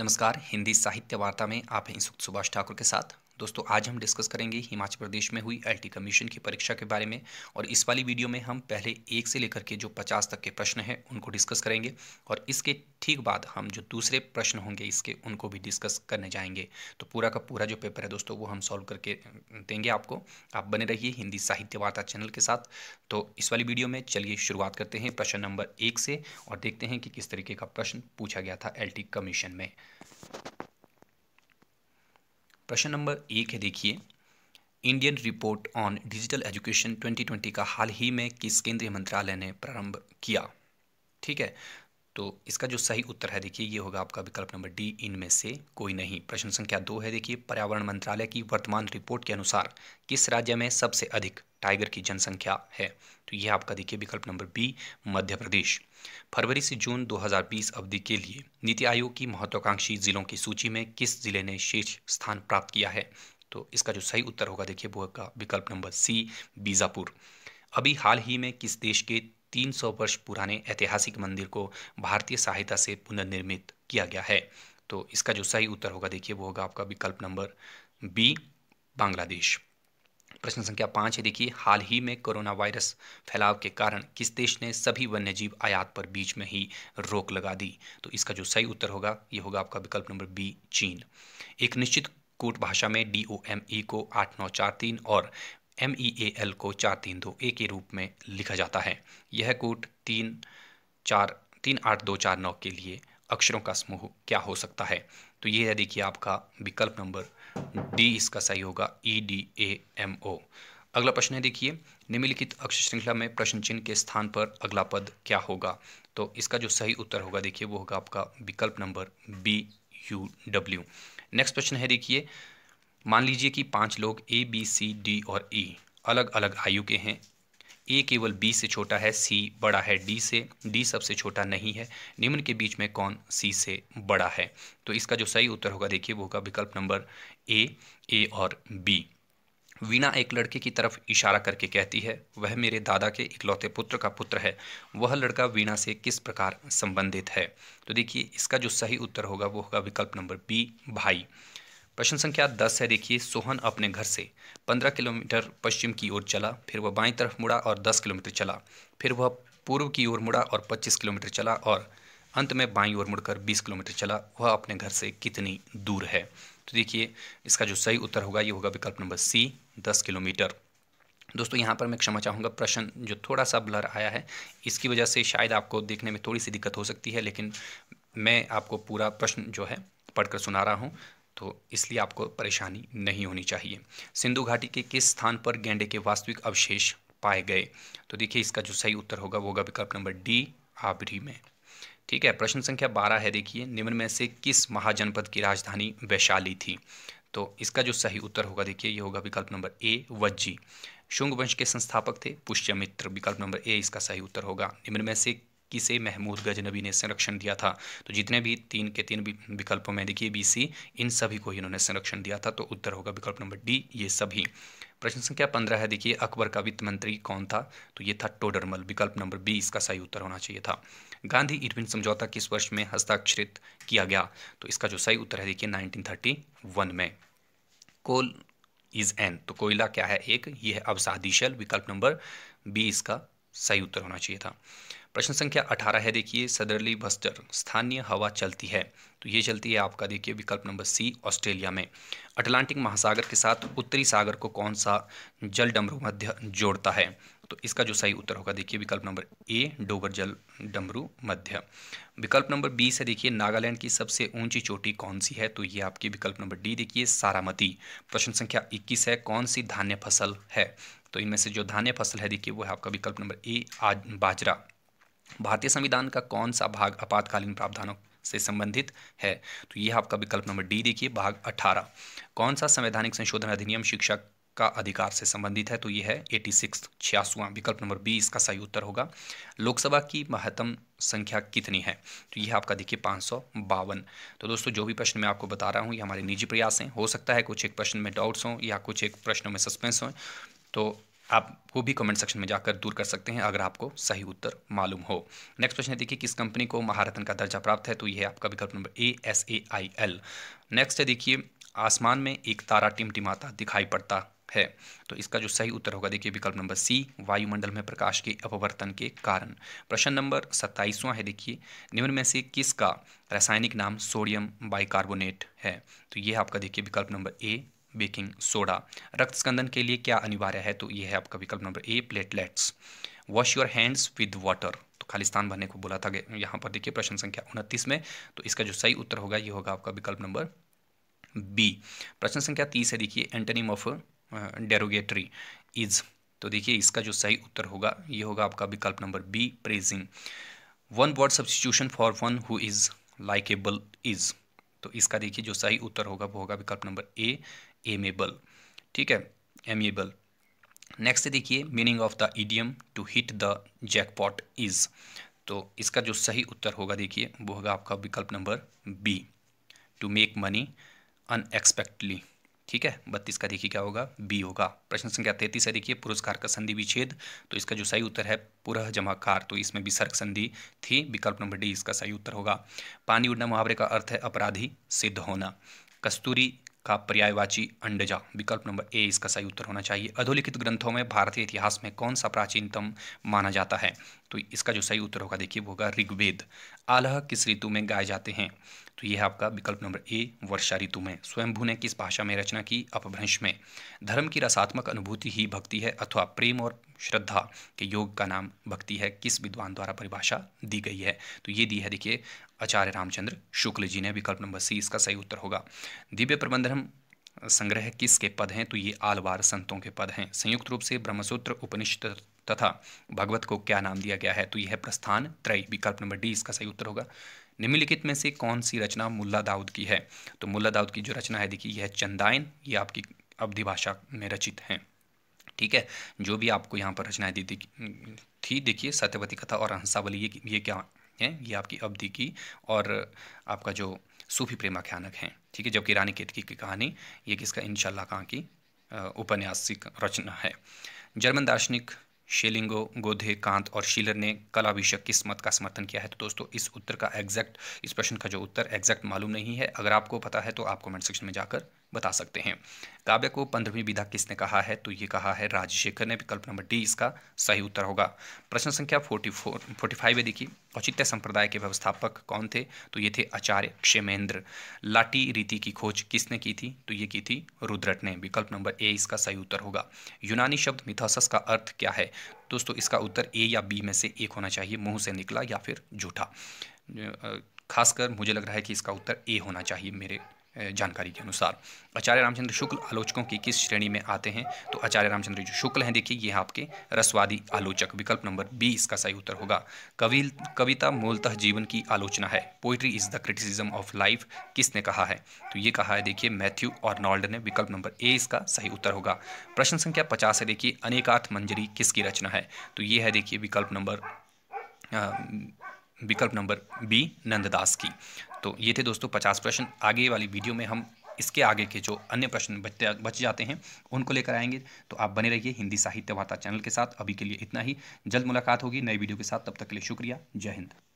नमस्कार हिंदी साहित्य वार्ता में आप हैं सुभाष ठाकुर के साथ दोस्तों आज हम डिस्कस करेंगे हिमाचल प्रदेश में हुई एलटी कमीशन की परीक्षा के बारे में और इस वाली वीडियो में हम पहले एक से लेकर के जो पचास तक के प्रश्न हैं उनको डिस्कस करेंगे और इसके ठीक बाद हम जो दूसरे प्रश्न होंगे इसके उनको भी डिस्कस करने जाएंगे तो पूरा का पूरा जो पेपर है दोस्तों वो हम सॉल्व करके देंगे आपको आप बने रहिए हिंदी साहित्य वार्ता चैनल के साथ तो इस वाली वीडियो में चलिए शुरुआत करते हैं प्रश्न नंबर एक से और देखते हैं कि किस तरीके का प्रश्न पूछा गया था एल कमीशन में प्रश्न नंबर एक है देखिए Indian report on digital education 2020 का हाल ही में किस केंद्रीय मंत्रालय ने प्रारंभ किया ठीक है तो इसका जो सही उत्तर है देखिए ये होगा आपका विकल्प नंबर डी इनमें से कोई नहीं प्रश्न संख्या दो है देखिए पर्यावरण मंत्रालय की वर्तमान रिपोर्ट के अनुसार किस राज्य में सबसे अधिक टाइगर की जनसंख्या है तो यह आपका देखिए विकल्प नंबर बी मध्य प्रदेश फरवरी से जून 2020 अवधि के लिए नीति आयोग की महत्वाकांक्षी जिलों की सूची में किस जिले ने शीर्ष स्थान प्राप्त किया है तो इसका जो सही उत्तर होगा देखिए वो होगा विकल्प नंबर सी बीजापुर अभी हाल ही में किस देश के 300 वर्ष पुराने ऐतिहासिक मंदिर को भारतीय सहायता से पुनर्निर्मित किया गया है तो इसका जो सही उत्तर होगा देखिए वो होगा आपका विकल्प नंबर बी बांग्लादेश प्रश्न संख्या पाँच है देखिए हाल ही में कोरोना वायरस फैलाव के कारण किस देश ने सभी वन्यजीव आयात पर बीच में ही रोक लगा दी तो इसका जो सही उत्तर होगा ये होगा आपका विकल्प नंबर बी चीन एक निश्चित कोट भाषा में डी ओ एम ई को आठ नौ चार तीन और एम ई ए एल को चार तीन दो ए के रूप में लिखा जाता है यह कोट तीन चार तीन आठ दो चार नौ के लिए अक्षरों का समूह क्या हो सकता है तो ये है देखिए आपका विकल्प नंबर डी इसका सही होगा E D A M O अगला प्रश्न है देखिए निम्नलिखित अक्षर श्रृंखला में प्रश्न चिन्ह के स्थान पर अगला पद क्या होगा तो इसका जो सही उत्तर होगा देखिए वो होगा आपका विकल्प number B U W next प्रश्न है देखिए मान लीजिए कि पांच लोग ए बी सी डी और ई e अलग अलग आयु के हैं ए केवल बी से छोटा है सी बड़ा है डी से डी सबसे छोटा नहीं है निम्न के बीच में कौन सी से बड़ा है तो इसका जो सही उत्तर होगा देखिए वो होगा विकल्प नंबर ए ए और बी वीणा एक लड़के की तरफ इशारा करके कहती है वह मेरे दादा के इकलौते पुत्र का पुत्र है वह लड़का वीणा से किस प्रकार संबंधित है तो देखिए इसका जो सही उत्तर होगा वो होगा विकल्प नंबर बी भाई प्रश्न संख्या दस है देखिए सोहन अपने घर से पंद्रह किलोमीटर पश्चिम की ओर चला फिर वह बाईं तरफ मुड़ा और दस किलोमीटर चला फिर वह पूर्व की ओर मुड़ा और पच्चीस किलोमीटर चला और अंत में बाईं ओर मुड़कर बीस किलोमीटर चला वह अपने घर से कितनी दूर है तो देखिए इसका जो सही उत्तर होगा ये होगा विकल्प नंबर सी दस किलोमीटर दोस्तों यहाँ पर मैं क्षमा चाहूँगा प्रश्न जो थोड़ा सा ब्लर आया है इसकी वजह से शायद आपको देखने में थोड़ी सी दिक्कत हो सकती है लेकिन मैं आपको पूरा प्रश्न जो है पढ़कर सुना रहा हूँ तो इसलिए आपको परेशानी नहीं होनी चाहिए सिंधु घाटी के किस स्थान पर गेंडे के वास्तविक अवशेष पाए गए तो देखिए इसका जो सही उत्तर होगा वो होगा विकल्प नंबर डी आबरी में ठीक है प्रश्न संख्या बारह है देखिए निम्न में से किस महाजनपद की राजधानी वैशाली थी तो इसका जो सही उत्तर होगा देखिए ये होगा विकल्प नंबर ए वज्जी शुंग वंश के संस्थापक थे पुष्यमित्र विकल्प नंबर ए इसका सही उत्तर होगा निम्न में से किसे महमूद गजनबी ने संरक्षण दिया था तो जितने भी तीन के तीन विकल्पों में देखिए बी सी इन सभी को इन्होंने संरक्षण दिया था तो उत्तर होगा विकल्प नंबर डी ये सभी प्रश्न संख्या पंद्रह है देखिए अकबर का वित्त मंत्री कौन था तो ये था टोडरमल विकल्प नंबर बी इसका सही उत्तर होना चाहिए था गांधी इरविन समझौता किस वर्ष में हस्ताक्षरित किया गया तो इसका जो सही उत्तर है देखिए 1931 में कोल इज एन तो कोयला क्या है एक ये है अवसादीशल विकल्प नंबर बी इसका सही उत्तर होना चाहिए था प्रश्न संख्या अठारह है देखिए सदरली बस्टर स्थानीय हवा चलती है तो ये चलती है आपका देखिए विकल्प नंबर सी ऑस्ट्रेलिया में अटलांटिक महासागर के साथ उत्तरी सागर को कौन सा जल डमरू मध्य जोड़ता है तो इसका जो सही उत्तर होगा देखिए विकल्प नंबर ए डोगर जल डमरू मध्य विकल्प नंबर बी से देखिए नागालैंड की सबसे ऊंची चोटी कौन सी है तो ये आपकी विकल्प नंबर डी देखिए सारामती प्रश्न संख्या 21 है कौन सी धान्य फसल है तो इनमें से जो धान्य फसल है देखिए वो है आपका विकल्प नंबर ए आज बाजरा भारतीय संविधान का कौन सा भाग आपातकालीन प्रावधानों से संबंधित है तो ये आपका विकल्प नंबर डी देखिए भाग 18 कौन सा संवैधानिक संशोधन अधिनियम शिक्षा का अधिकार से संबंधित है तो ये है एटी सिक्स छियासुआ विकल्प नंबर बी इसका सही उत्तर होगा लोकसभा की महत्तम संख्या कितनी है तो यह आपका देखिए पाँच सौ बावन तो दोस्तों जो भी प्रश्न मैं आपको बता रहा हूँ ये हमारे निजी प्रयास हैं हो सकता है कुछ एक प्रश्न में डाउट्स हों या कुछ एक प्रश्नों में सस्पेंस हों तो आप वो भी कमेंट सेक्शन में जाकर दूर कर सकते हैं अगर आपको सही उत्तर मालूम हो नेक्स्ट प्रश्न है देखिए किस कंपनी को महारत्न का दर्जा प्राप्त है तो ये आपका विकल्प number A S A I L next है देखिए आसमान में एक तारा टिमटिमाता दिखाई पड़ता है तो इसका जो सही उत्तर होगा देखिए विकल्प नंबर सी वायुमंडल में प्रकाश के अपवर्तन के कारण प्रश्न नंबर सत्ताईसवां है देखिए निम्न में से किसका रासायनिक नाम सोडियम बाइकार्बोनेट है तो ये आपका देखिए विकल्प नंबर ए बेकिंग सोडा रक्त स्कंदन के लिए क्या अनिवार्य है तो ये है आपका विकल्प number A platelets wash your hands with water तो खालिस्तान भरने को बोला था यहाँ पर देखिए प्रश्न संख्या उनतीस में तो इसका जो सही उत्तर होगा ये होगा आपका विकल्प नंबर बी प्रश्न संख्या तीस है देखिए एंटनिम ऑफ डेरोगेटरी इज तो देखिए इसका जो सही उत्तर होगा ये होगा आपका विकल्प number B praising one word substitution for one who is likeable is तो इसका देखिए जो सही उत्तर होगा वो होगा विकल्प नंबर ए एमेबल ठीक है एमेबल नेक्स्ट देखिए meaning of the idiom to hit the jackpot is तो इसका जो सही उत्तर होगा देखिए वो होगा आपका विकल्प number B to make money unexpectedly ठीक है बत्तीस का देखिए क्या होगा बी होगा प्रश्न संख्या तैतीस है देखिए पुरस्कार का संधि विच्छेद तो इसका जो सही उत्तर है पुरह जमाकार तो इसमें विसर्ग संधि थी विकल्प नंबर डी इसका सही उत्तर होगा पानी उड़ना मुहावरे का अर्थ है अपराधी सिद्ध होना कस्तूरी का पर्यायवाची अंडजा विकल्प नंबर ए इसका सही उत्तर होना चाहिए अधोलिखित ग्रंथों में भारतीय इतिहास में कौन सा प्राचीनतम माना जाता है तो इसका जो सही उत्तर होगा देखिए वो होगा ऋग्वेद आलह किस ऋतु में गाए जाते हैं तो यह आपका विकल्प नंबर ए वर्षा ऋतु में स्वयंभू ने किस भाषा में रचना की अपभ्रंश में धर्म की रसात्मक अनुभूति ही भक्ति है अथवा प्रेम और श्रद्धा के योग का नाम भक्ति है किस विद्वान द्वारा परिभाषा दी गई है तो ये दी है देखिए आचार्य रामचंद्र शुक्ल जी ने विकल्प नंबर सी इसका सही उत्तर होगा दिव्य प्रबंधन संग्रह किसके पद हैं तो ये आलवार संतों के पद हैं संयुक्त रूप से ब्रह्मसूत्र उपनिषद तथा भगवत को क्या नाम दिया गया है तो यह प्रस्थान त्रय विकल्प नंबर डी इसका सही उत्तर होगा निम्नलिखित में से कौन सी रचना मुल्ला दाऊद की है तो मुल्ला दाऊद की जो रचना है देखिए यह चंदायन ये आपकी अवधि भाषा में रचित हैं ठीक है जो भी आपको यहाँ पर रचनाएं दी थी देखिए सत्यवती कथा और हंसावली ये ये क्या हैं ये आपकी अवधि की और आपका जो सूफी प्रेमाख्यानक हैं ठीक है जबकि रानी केतकी की कहानी ये किसका इनशाला कहाँ की उपन्यासिक रचना है जर्मन दार्शनिक शेलिंगो गोधे कांत और शीलर ने कला विषय किस मत का समर्थन किया है तो दोस्तों इस उत्तर का एग्जैक्ट इस प्रश्न का जो उत्तर एग्जैक्ट मालूम नहीं है अगर आपको पता है तो आप कमेंट सेक्शन में जाकर बता सकते हैं काव्य को पंद्रहवीं विधा किसने कहा है तो ये कहा है राजशेखर ने विकल्प नंबर डी इसका सही उत्तर होगा प्रश्न संख्या फोर्टी फोर फोर्टी फाइव है देखिए औचित्य संप्रदाय के व्यवस्थापक कौन थे तो ये थे आचार्य क्षेमेंद्र लाठी रीति की खोज किसने की थी तो ये की थी रुद्रट ने विकल्प नंबर ए इसका सही उत्तर होगा यूनानी शब्द मिथासस का अर्थ क्या है दोस्तों इसका उत्तर ए या बी में से एक होना चाहिए मुंह से निकला या फिर झूठा खासकर मुझे लग रहा है कि इसका उत्तर ए होना चाहिए मेरे जानकारी के अनुसार आचार्य रामचंद्र शुक्ल आलोचकों की किस श्रेणी में आते हैं तो आचार्य रामचंद्र जो शुक्ल हैं देखिए ये आपके रसवादी आलोचक विकल्प नंबर बी इसका सही उत्तर होगा कवि कविता मूलतः जीवन की आलोचना है poetry is the criticism of life किसने कहा है तो ये कहा है देखिए मैथ्यू और नॉल्ड ने विकल्प नंबर ए इसका सही उत्तर होगा प्रश्न संख्या पचास है देखिए अनेकार्थ मंजरी किसकी रचना है तो ये है देखिए विकल्प नंबर विकल्प नंबर बी नंददास की तो ये थे दोस्तों पचास प्रश्न आगे वाली वीडियो में हम इसके आगे के जो अन्य प्रश्न बचते बच जाते हैं उनको लेकर आएंगे तो आप बने रहिए हिंदी साहित्य वार्ता चैनल के साथ अभी के लिए इतना ही जल्द मुलाकात होगी नई वीडियो के साथ तब तक के लिए शुक्रिया जय हिंद